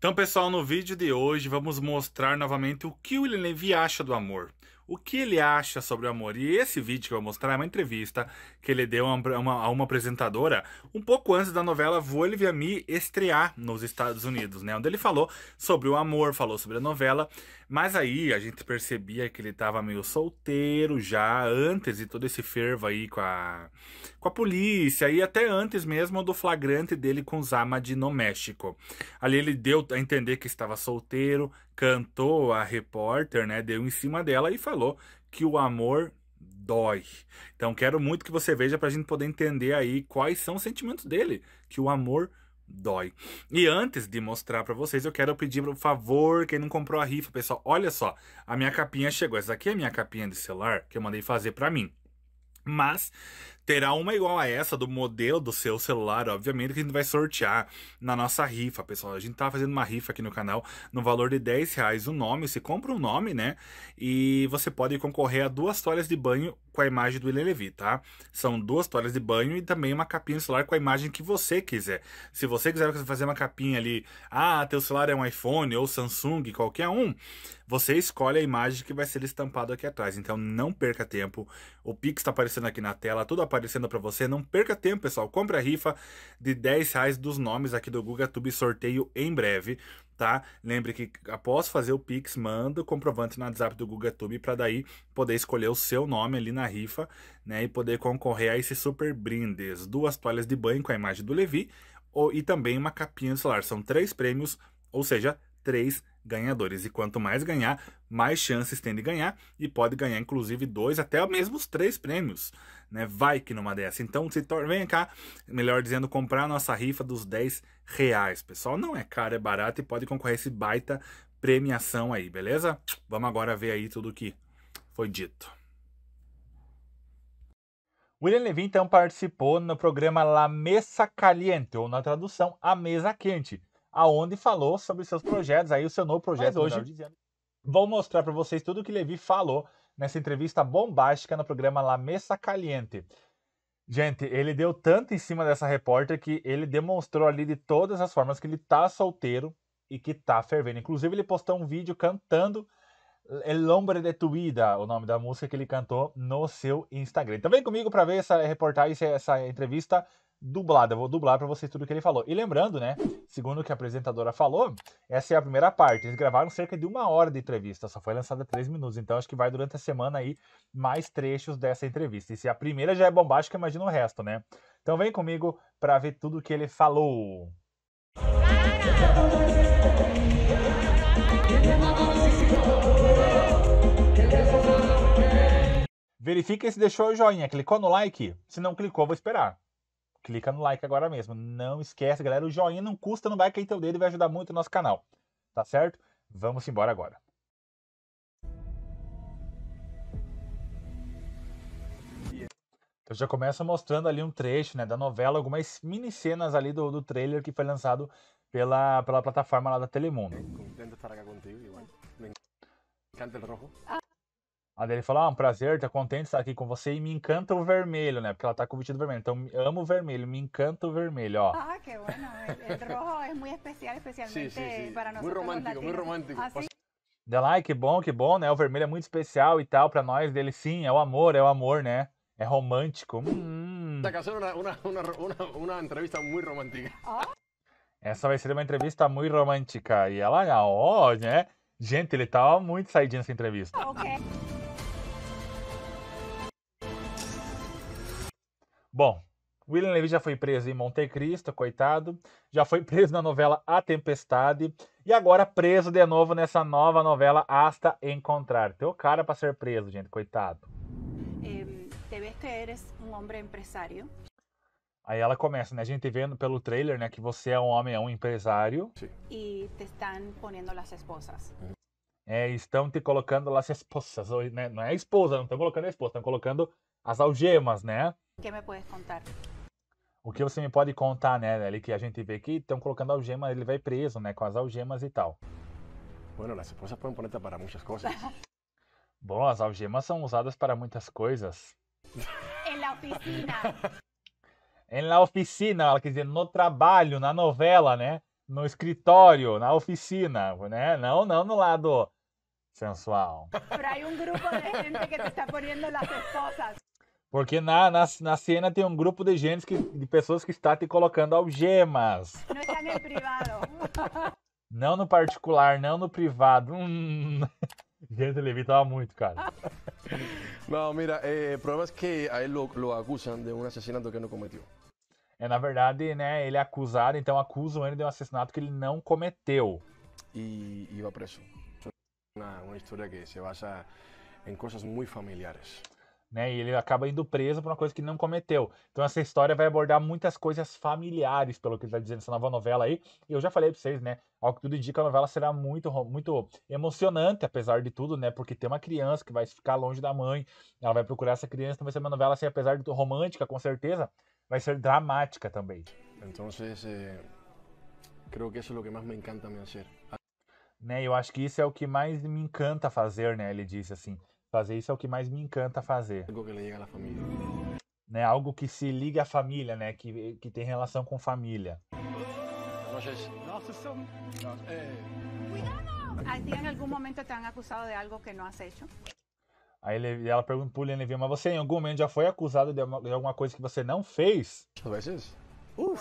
Então, pessoal, no vídeo de hoje vamos mostrar novamente o que o William Levy acha do amor o que ele acha sobre o amor. E esse vídeo que eu vou mostrar é uma entrevista que ele deu a uma, a uma apresentadora um pouco antes da novela Volve Me estrear nos Estados Unidos, né? Onde ele falou sobre o amor, falou sobre a novela, mas aí a gente percebia que ele estava meio solteiro já antes de todo esse fervo aí com a, com a polícia e até antes mesmo do flagrante dele com Zama de no México. Ali ele deu a entender que estava solteiro, cantou a repórter, né? Deu em cima dela e falou que o amor dói. Então quero muito que você veja para a gente poder entender aí quais são os sentimentos dele, que o amor dói. E antes de mostrar para vocês, eu quero pedir por favor, quem não comprou a rifa, pessoal, olha só, a minha capinha chegou. Essa aqui é a minha capinha de celular que eu mandei fazer para mim. Mas terá uma igual a essa do modelo do seu celular, obviamente, que a gente vai sortear na nossa rifa, pessoal. A gente tá fazendo uma rifa aqui no canal no valor de 10 reais o um nome. Você compra um nome, né? E você pode concorrer a duas toalhas de banho com a imagem do William Levy, tá? São duas toalhas de banho e também uma capinha celular com a imagem que você quiser. Se você quiser fazer uma capinha ali, ah, teu celular é um iPhone ou Samsung, qualquer um, você escolhe a imagem que vai ser estampada aqui atrás. Então não perca tempo. O Pix tá aparecendo aqui na tela, tudo aparecendo aparecendo para você. Não perca tempo, pessoal. Compre a rifa de 10 reais dos nomes aqui do GugaTube sorteio em breve. Tá? Lembre que após fazer o Pix, manda o comprovante no WhatsApp do GugaTube para daí poder escolher o seu nome ali na rifa, né? E poder concorrer a esse super brindes. Duas toalhas de banho com a imagem do Levi ou, e também uma capinha do celular. São três prêmios, ou seja, três ganhadores. E quanto mais ganhar, mais chances tem de ganhar e pode ganhar inclusive dois, até mesmo os três prêmios. Né? Vai que numa dessa. Então se vem cá, melhor dizendo, comprar a nossa rifa dos 10 reais, pessoal. Não é caro, é barato e pode concorrer esse baita premiação aí, beleza? Vamos agora ver aí tudo que foi dito. William Levy então participou no programa La Mesa Caliente, ou na tradução, A Mesa Quente, aonde falou sobre seus projetos, aí o seu novo projeto Mas hoje. Dizendo... Vou mostrar para vocês tudo o que Levi falou nessa entrevista bombástica no programa La Mesa Caliente. Gente, ele deu tanto em cima dessa repórter que ele demonstrou ali de todas as formas que ele tá solteiro e que tá fervendo. Inclusive, ele postou um vídeo cantando El Hombre de Tu o nome da música que ele cantou no seu Instagram. Então vem comigo para ver essa reportagem, essa entrevista dublada. Eu vou dublar para vocês tudo que ele falou. E lembrando, né, segundo o que a apresentadora falou, essa é a primeira parte. Eles gravaram cerca de uma hora de entrevista, só foi lançada três minutos. Então acho que vai durante a semana aí mais trechos dessa entrevista. E se a primeira já é bombástica, imagina o resto, né? Então vem comigo para ver tudo que ele falou. Verifica se deixou o joinha, clicou no like? Se não clicou, vou esperar clica no like agora mesmo. Não esquece, galera, o joinha não custa, não vai cair teu dedo e vai ajudar muito o nosso canal. Tá certo? Vamos embora agora. Eu já começo mostrando ali um trecho né, da novela, algumas mini cenas ali do, do trailer que foi lançado pela, pela plataforma lá da Telemundo. A dele fala: Ah, um prazer, tá contente de estar aqui com você. E me encanta o vermelho, né? Porque ela tá com o vestido vermelho. Então, amo o vermelho, me encanta o vermelho, ó. Ah, que bueno. O rojo é muito especial, especialmente sí, sí, sí. para nós. Muito romântico, muito romântico. Assim... Dela, que bom, que bom, né? O vermelho é muito especial e tal pra nós. Dele, sim, é o amor, é o amor, né? É romântico. Hum. uma entrevista muito romântica. Ah. Essa vai ser uma entrevista muito romântica. E ela, ó, né? Gente, ele tá muito saidinho nessa entrevista. Ok. Bom, William Levy já foi preso em Monte Cristo, coitado. Já foi preso na novela A Tempestade. E agora preso de novo nessa nova novela Hasta Encontrar. Teu cara para ser preso, gente, coitado. Te ves que eres um homem empresário. Aí ela começa, né? A gente vendo pelo trailer, né? Que você é um homem, é um empresário. E te estão ponendo as esposas. É, estão te colocando as esposas. Né? Não é a esposa, não estão colocando a esposa, estão colocando as algemas, né? O que me pode contar? O que você me pode contar, né, ali que a gente vê que estão colocando algema, ele vai preso, né, com as algemas e tal. Bueno, las esposas pueden ponerte para muchas cosas. Bom, as algemas são usadas para muitas coisas. En la oficina. em la oficina, ela quer dizer no trabalho, na novela, né? No escritório, na oficina, né? Não, não no lado sensual. Pero hay grupo de gente que te está poniendo las esposas. Porque na, na, na cena tem um grupo de gente que, de pessoas que está te colocando algemas. Não está é nem privado. Não no particular, não no privado. Hum. Gente, ele evitava muito, cara. Não, mira, eh, eh problema es é que aí lo, lo, de um assassinato que não cometeu. É, na verdade, né, ele é acusado, então acusam ele de um assassinato que ele não cometeu. E, e vai preso. É uma, uma história que se basa em coisas muito familiares né? E ele acaba indo preso por uma coisa que não cometeu. Então essa história vai abordar muitas coisas familiares, pelo que ele está dizendo essa nova novela aí. E eu já falei para vocês, né? Ao que tudo indica, a novela será muito, muito emocionante, apesar de tudo, né? Porque tem uma criança que vai ficar longe da mãe, ela vai procurar essa criança, então vai ser uma novela, assim, apesar de romântica, com certeza, vai ser dramática também. Então, eh, creo que isso é o que mais me encanta me fazer Né, eu acho que isso é o que mais me encanta fazer, né? Ele disse assim. Fazer isso é o que mais me encanta fazer. Né, algo que se liga à família, né? Que, que tem relação com família. Nossa, são... É. ¿A momento te han acusado de algo que no has hecho? Aí ele, ela pergunta pro Lenny mas você em algum momento já foi acusado de, uma, de alguma coisa que você não fez? Às vezes.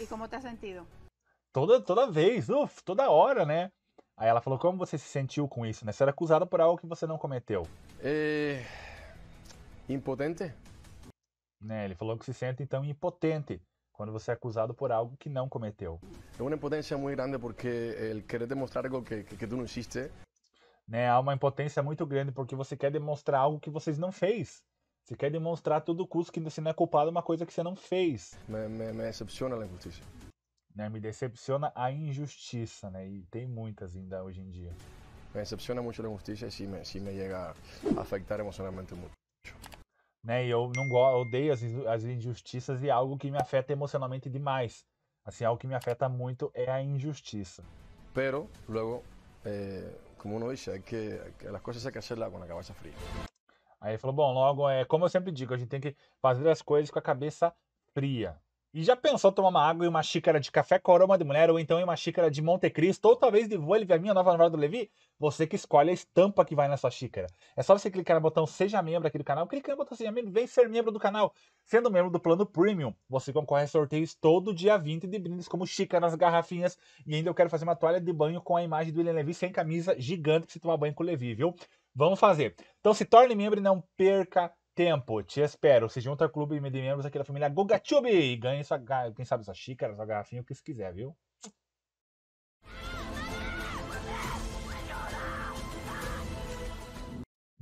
E como tá sentido? Toda, toda vez, uf, toda hora, né? Aí ela falou, como você se sentiu com isso, né? Você era acusado por algo que você não cometeu. É... Impotente? É, ele falou que se sente então impotente quando você é acusado por algo que não cometeu. É uma impotência muito grande porque ele quer demonstrar algo que, que, que tu não existe. Né, há uma impotência muito grande porque você quer demonstrar algo que vocês não fez. Você quer demonstrar a todo custo que você não é culpado de uma coisa que você não fez. Me, me, me decepciona a injustiça. Né, me decepciona a injustiça, né? E tem muitas ainda hoje em dia me decepciona mucho la injusticia y sí me, sí me llega a afectar emocionalmente mucho. Né, e eu não gosto, odeio as, as injustiças e algo que me afeta emocionalmente demais. Assim, algo que me afeta muito é a injustiça. Pero, logo, eh, como uno dice, hay que, las cosas hay que hacerlas con la cabeça fria. Aí ele falou, bom, logo, é, como eu sempre digo, a gente tem que fazer as coisas com a cabeça fria. E já pensou tomar uma água e uma xícara de café com aroma de mulher, ou então em uma xícara de Monte Cristo, ou talvez de Volve, a minha nova novela do Levi? Você que escolhe a estampa que vai nessa xícara. É só você clicar no botão Seja Membro aqui do canal, clicar no botão Seja Membro, vem ser membro do canal. Sendo membro do plano Premium, você concorre a sorteios todo dia 20 de brindes, como xícaras, garrafinhas, e ainda eu quero fazer uma toalha de banho com a imagem do William Levi sem camisa, gigante, que se tomar banho com o Levi, viu? Vamos fazer. Então se torne membro e não perca tempo. Te espero. Se junta ao clube de membros aqui da família Gogatube e ganhe sua, quem sabe, sua xícara, sua garrafinha, o que você quiser, viu?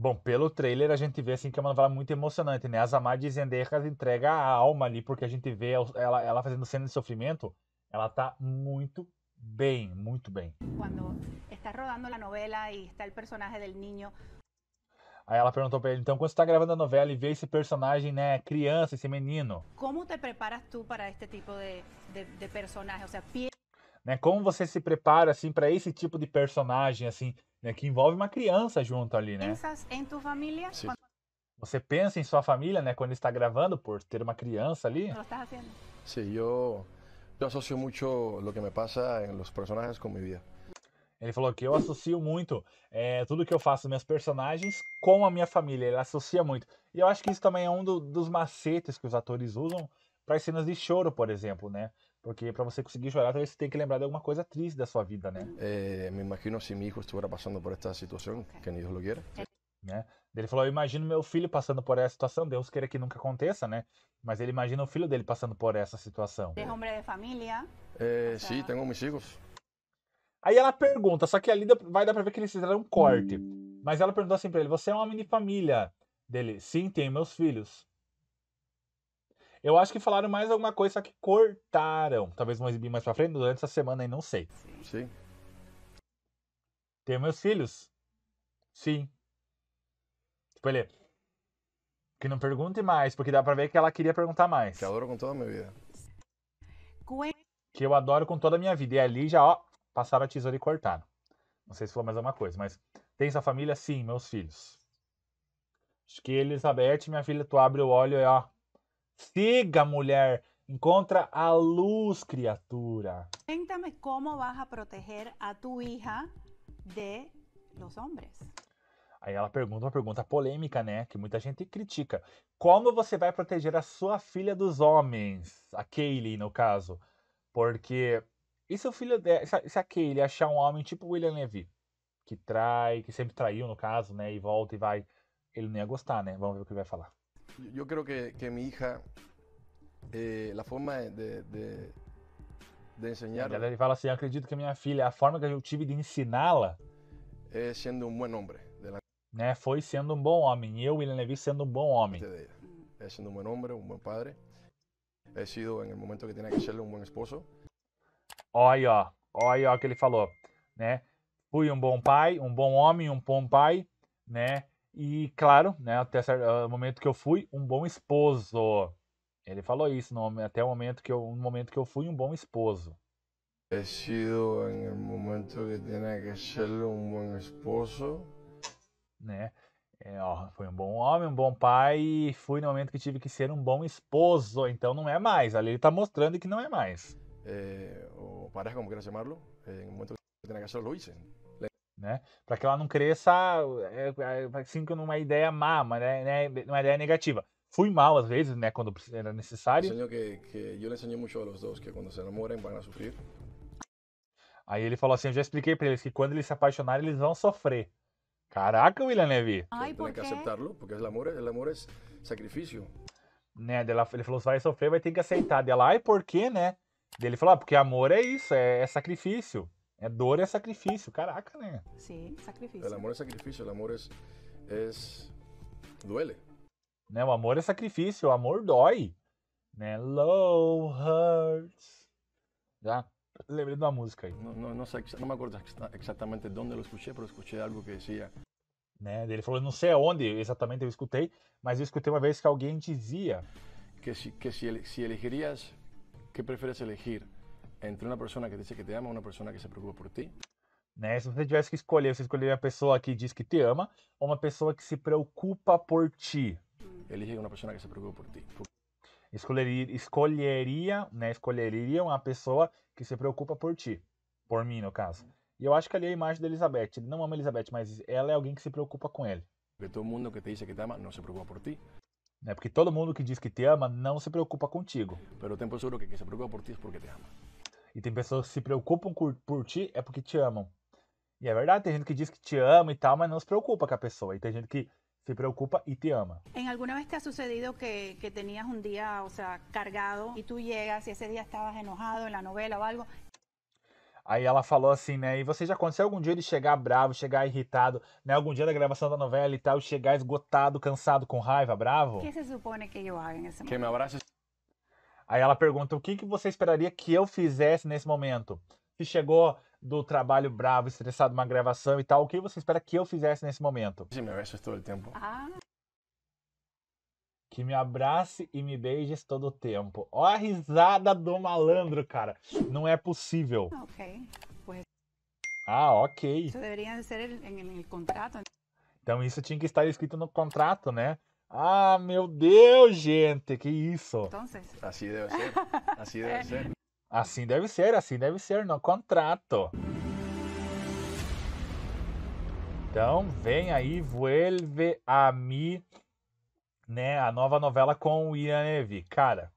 Bom, pelo trailer a gente vê assim que é uma novela muito emocionante, né? A Zamar de Zendejas entrega a alma ali, porque a gente vê ela, ela fazendo cena de sofrimento. Ela tá muito bem, muito bem. Quando está rodando a novela e está o personagem do niño Aí ela perguntou pra ele, então quando você tá gravando a novela e vê esse personagem, né, criança, esse menino. Como te preparas tu para este tipo de, de, de personagem? Ou seja, pie... né, como você se prepara, assim, para esse tipo de personagem, assim, né, que envolve uma criança junto ali, né? Pensas em tua família? Sim. Você pensa em sua família, né, quando está gravando, por ter uma criança ali? Sim, eu, eu associo muito o que me passa em los personagens com minha vida. Ele falou que eu associo muito é, tudo que eu faço, meus personagens, com a minha família. Ele associa muito. E eu acho que isso também é um do, dos macetes que os atores usam para as cenas de choro, por exemplo, né? Porque para você conseguir chorar, talvez você tenha que lembrar de alguma coisa triste da sua vida, né? É, me imagino se meu filho estivesse passando por esta situação, que nem lo quiera. Né? Ele falou: Eu imagino meu filho passando por essa situação, Deus queira que nunca aconteça, né? Mas ele imagina o filho dele passando por essa situação. É homem de família? Eh, Sim, tenho meus filhos. Aí ela pergunta, só que ali vai dar pra ver que eles fizeram um corte. Mas ela perguntou assim pra ele: Você é uma mini família? Dele: Sim, tenho meus filhos. Eu acho que falaram mais alguma coisa, só que cortaram. Talvez vão exibir mais pra frente, durante essa semana aí, não sei. Sim. Tenho meus filhos? Sim. Tipo, ele. Que não pergunte mais, porque dá pra ver que ela queria perguntar mais. Que adoro com toda a minha vida. Que eu adoro com toda a minha vida. E ali já, ó, passaram a tesoura e cortaram. Não sei se foi mais alguma coisa, mas tem sua família? Sim, meus filhos. Acho que Elizabeth, minha filha, tu abre o olho e ó. Siga, mulher! Encontra a luz, criatura. Cuéntame como vas a proteger a tu hija de los hombres. Aí ela pergunta uma pergunta polêmica, né? Que muita gente critica. Como você vai proteger a sua filha dos homens? A Kaylee, no caso. Porque e se o filho dela, é, se, se aquele achar um homem tipo William Levy, que trai, que sempre traiu no caso, né, e volta e vai, ele não ia gostar, né? Vamos ver o que ele vai falar. Eu creo que, que minha hija, eh, a forma de, de, de ensinar. Ele fala assim: acredito que minha filha, a forma que eu tive de ensiná-la. É sendo um bom homem. La... Né, foi sendo um bom homem. Eu, William Levy, sendo um bom homem. É sendo um bom homem, um bom padre. He sido, en el momento que tenía que ser, um bom esposo. Olha, ó, olha o que ele falou, né? Fui um bom pai, um bom homem, um bom pai, né? E claro, né, até ah, o momento que eu fui, um bom esposo. Ele falou isso no, até o momento que eu, no momento que eu fui um bom esposo. He sido en el momento que tenía que ser um bom esposo. Né? É, ó, foi um bom homem, um bom pai e fui no momento que tive que ser um bom esposo. Então não é mais. Ali ele está mostrando que não é mais eh, o pareja, como quieras llamarlo, eh, en un momento que tenga que hacerlo, lo hice. Né? Para que ela não cresça eh, eh, assim, numa ideia má, uma, né, uma ideia negativa. Fui mal às vezes, né, quando era necessário. Enseño que, que eu ensinei muito aos dois que quando se enamoram vão sofrer. Aí ele falou assim, eu já expliquei para eles que quando eles se apaixonarem eles vão sofrer. Caraca, William Levy. Ai, por que aceitarlo, porque o amor, o amor é sacrifício. Né, ele falou, você vai sofrer, vai ter que aceitar. Dela, ai, por quê, né? Ele falou, ah, porque amor é isso, é, é sacrifício. É dor, é sacrifício. Caraca, né? Sim, sacrifício. O amor é sacrifício, o amor é... é... duele. Né, o amor é sacrifício, o amor dói. Né? Low hurts. Já lembrei de uma música aí. Não, não, não, sei, não me acordo exatamente onde eu escutei, mas eu escutei algo que dizia... Né? Ele falou, não sei aonde exatamente eu escutei, mas eu escutei uma vez que alguém dizia... Que se, que se, ele, se elegerias ¿Qué prefieres elegir? Entre uma pessoa que diz que te ama ou uma pessoa que se preocupa por ti? Né? Se você tivesse que escolher, você escolheria a pessoa que diz que te ama ou uma pessoa que se preocupa por ti? Elige uma pessoa que se preocupa por ti. Escolheria, escolheria, né? Escolheria uma pessoa que se preocupa por ti. Por mim, no caso. E eu acho que ali é a imagem da Elizabeth. Ele não ama a Elizabeth, mas ela é alguém que se preocupa com ele. Porque todo mundo que te diz que te ama não se preocupa por ti. Né? Porque todo mundo que diz que te ama não se preocupa contigo. Pero ten por que se preocupa por ti é porque te ama. E tem pessoas que se preocupam por ti é porque te amam. E é verdade, tem gente que diz que te ama e tal, mas não se preocupa com a pessoa. E tem gente que se preocupa e te ama. Em alguma vez te ha sucedido que, que, tenías um dia ou seja cargado e tu llegas e esse dia estabas enojado en la novela ou algo Aí ela falou assim, né? E você já aconteceu algum dia ele chegar bravo, chegar irritado, né? Algum dia da gravação da novela e tal, chegar esgotado, cansado, com raiva, bravo? O que se supõe né, que eu haga nesse momento? Que me abraça. Aí ela pergunta: o que, que você esperaria que eu fizesse nesse momento? Se chegou do trabalho bravo, estressado, uma gravação e tal, o que você espera que eu fizesse nesse momento? Me abraça é todo o tempo. Ah que me abrace e me beijes todo o tempo. Ó a risada do malandro, cara. Não é possível. Ah, ok. Pues... Ah, ok. Isso deveria ser no contrato. Então isso tinha que estar escrito no contrato, né? Ah, meu Deus, gente, que isso. Então, assim deve ser. Assim deve ser. Assim deve ser, assim deve ser, no contrato. Então, vem aí, vuelve a mim né, a nova novela com o William Levy. Cara,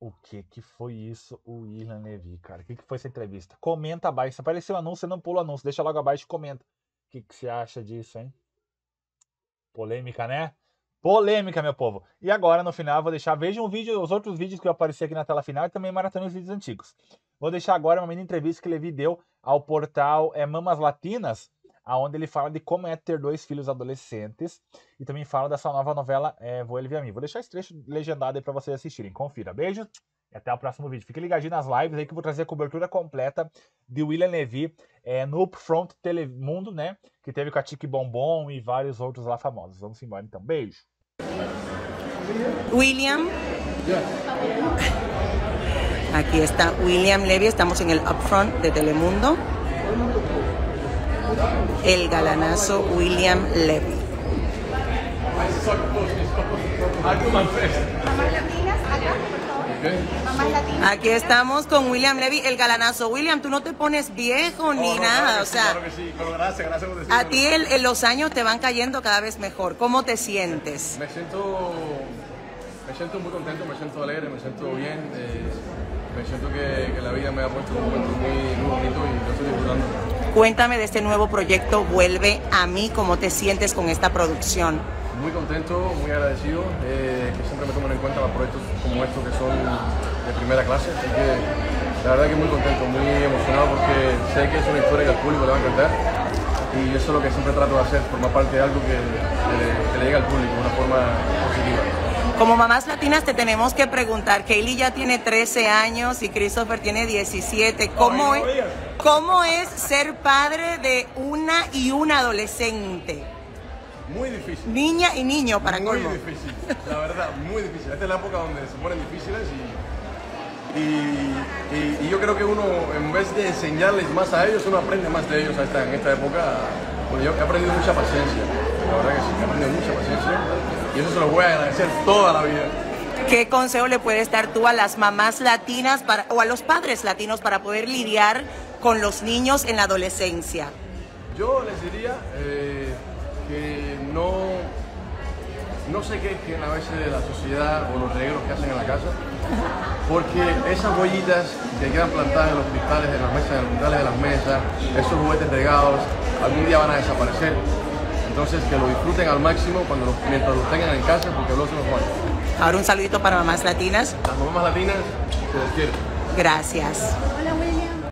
o que que foi isso, o William Levy, cara? O que que foi essa entrevista? Comenta abaixo. Se apareceu o anúncio, não pula o anúncio. Deixa logo abaixo e comenta. O que que você acha disso, hein? Polêmica, né? Polêmica, meu povo. E agora, no final, vou deixar... Vejam um vídeo, os outros vídeos que eu apareci aqui na tela final e também maratona os vídeos antigos. Vou deixar agora uma mini entrevista que Levi deu ao portal é, Mamas Latinas, aonde ele fala de como é ter dois filhos adolescentes e também fala dessa nova novela é, Vou Ele Via Mim. Vou deixar esse trecho legendado aí para vocês assistirem. Confira. Beijo e até o próximo vídeo. Fique ligadinho nas lives aí que eu vou trazer a cobertura completa de William Levy é, no Upfront Telemundo, né? Que teve com a Tiki Bombom e vários outros lá famosos. Vamos embora então. Beijo. William. Yes. está William Levy, estamos no el Upfront de Telemundo. el galanazo William Levy. Aquí estamos con William Levy, el galanazo. William, tú no te pones viejo ni nada, o sea. A ti los años te van cayendo cada vez mejor. ¿Cómo te sientes? Me siento, me siento muy contento, me siento alegre, me siento bien. Eh, me siento que, la vida me ha puesto un momento muy, muy bonito y lo estoy disfrutando. Cuéntame de este nuevo proyecto, Vuelve a mí, ¿cómo te sientes con esta producción? Muy contento, muy agradecido, eh, que siempre me toman en cuenta los proyectos como estos que son de primera clase, así que la verdad que muy contento, muy emocionado porque sé que es una historia que al público le va a encantar y eso es lo que siempre trato de hacer, formar parte de algo que, que le llega al público de una forma positiva. Como mamás latinas te tenemos que preguntar, Kaylee ya tiene 13 años y Christopher tiene 17. ¿Cómo, es, ¿cómo es ser padre de una y una adolescente? Muy difícil. Niña y niño para Muy difícil, la verdad, muy difícil. Esta es la época donde se ponen difíciles y, yo creo que uno, en vez de enseñarles más a ellos, uno aprende más de ellos hasta en esta época. Bueno, yo he aprendido mucha paciencia, la verdad que sí, he aprendido mucha paciencia y eso se lo voy a agradecer toda la vida. ¿Qué consejo le puedes dar tú a las mamás latinas o a los padres latinos para poder lidiar con los niños en la adolescencia? Yo les diría eh, que no, no qué, es a veces de la sociedad o los regueros que hacen en la casa, porque esas huellitas que quedan plantadas en los cristales de las mesas, en los de las mesas, esos juguetes regados, algún día van a desaparecer entonces, que lo disfruten al máximo cuando los mientras lo tengan en casa, porque luego se los van. Ahora un saludito para mamás latinas. Las mamás latinas se les Gracias.